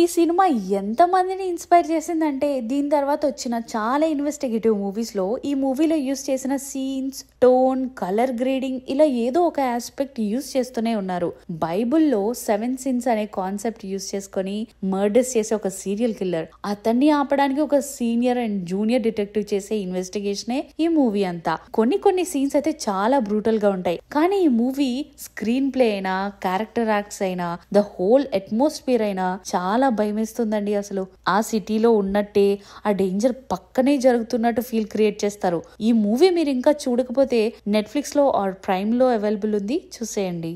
ఈ సినిమా ఎంతమందిని ఇన్స్పైర్ చేసిందంటే దీని తర్వాత వచ్చిన చాలా ఇన్వెస్టిగేటివ్ మూవీస్లో ఈ మూవీలో యూస్ చేసిన సీన్స్ టోన్ కలర్ గ్రేడింగ్ ఇలా ఏదో ఒక ఆస్పెక్ట్ యూస్ చేస్తూనే ఉన్నారు బైబుల్లో సెవెన్ సిన్స్ అనే కాన్సెప్ట్ యూస్ చేసుకొని మర్డర్స్ చేసే ఒక సీరియల్ కిల్లర్ అతన్ని ఆపడానికి ఒక సీనియర్ అండ్ జూనియర్ డిటెక్టివ్ చేసే ఇన్వెస్టిగేషనే ఈ మూవీ అంతా కొన్ని కొన్ని సీన్స్ అయితే చాలా బ్రూటల్ గా ఉంటాయి కానీ ఈ మూవీ స్క్రీన్ ప్లే అయినా క్యారెక్టర్ యాక్ట్స్ అయినా ద హోల్ అట్మాస్ఫియర్ అయినా చాలా చాలా భయం వేస్తుందండి అసలు ఆ సిటీలో ఉన్నట్టే ఆ డేంజర్ పక్కనే జరుగుతున్నట్టు ఫీల్ క్రియేట్ చేస్తారు ఈ మూవీ మీరు ఇంకా చూడకపోతే నెట్ఫ్లిక్స్ లో ఆర్ ప్రైమ్ లో అవైలబుల్ ఉంది చూసేయండి